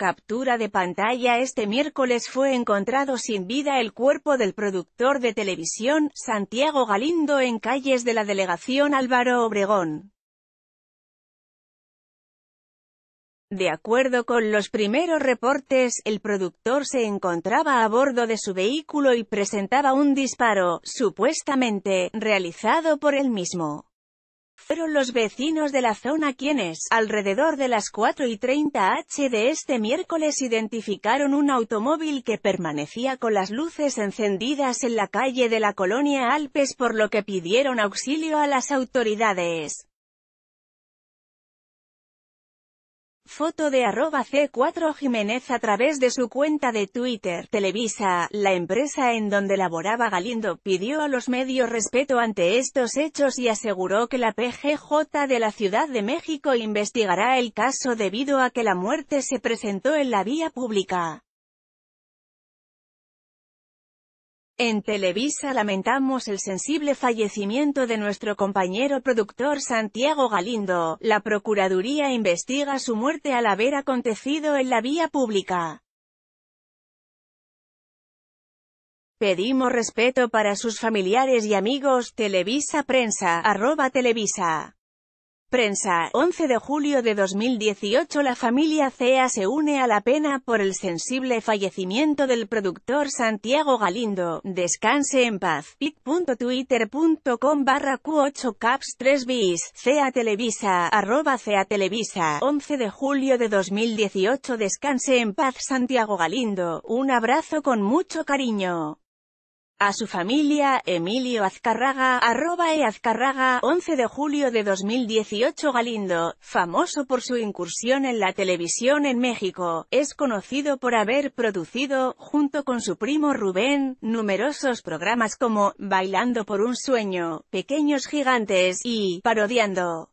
Captura de pantalla Este miércoles fue encontrado sin vida el cuerpo del productor de televisión, Santiago Galindo en calles de la delegación Álvaro Obregón. De acuerdo con los primeros reportes, el productor se encontraba a bordo de su vehículo y presentaba un disparo, supuestamente, realizado por él mismo. Fueron los vecinos de la zona quienes, alrededor de las 4 y 30 h de este miércoles identificaron un automóvil que permanecía con las luces encendidas en la calle de la colonia Alpes por lo que pidieron auxilio a las autoridades. Foto de arroba C4 Jiménez a través de su cuenta de Twitter. Televisa, la empresa en donde laboraba Galindo, pidió a los medios respeto ante estos hechos y aseguró que la PGJ de la Ciudad de México investigará el caso debido a que la muerte se presentó en la vía pública. En Televisa lamentamos el sensible fallecimiento de nuestro compañero productor Santiago Galindo. La Procuraduría investiga su muerte al haber acontecido en la vía pública. Pedimos respeto para sus familiares y amigos. Televisa Prensa. Arroba Televisa. Prensa, 11 de julio de 2018 La familia CEA se une a la pena por el sensible fallecimiento del productor Santiago Galindo, descanse en paz, pic.twitter.com barra Q8 caps 3 bis, CEA Televisa, arroba CEA Televisa, 11 de julio de 2018 descanse en paz Santiago Galindo, un abrazo con mucho cariño a su familia, Emilio Azcarraga, arroba e Azcarraga, 11 de julio de 2018 Galindo, famoso por su incursión en la televisión en México, es conocido por haber producido, junto con su primo Rubén, numerosos programas como, Bailando por un sueño, Pequeños Gigantes y, Parodiando.